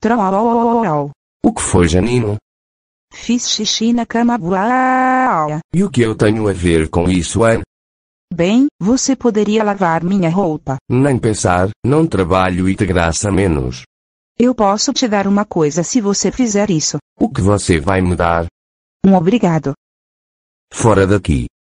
Trololololol. O que foi, Janino? Fiz xixi na cama buá. E o que eu tenho a ver com isso, Anne? Bem, você poderia lavar minha roupa. Nem pensar, não trabalho e de graça menos. Eu posso te dar uma coisa se você fizer isso. O que você vai me dar? Um obrigado. Fora daqui.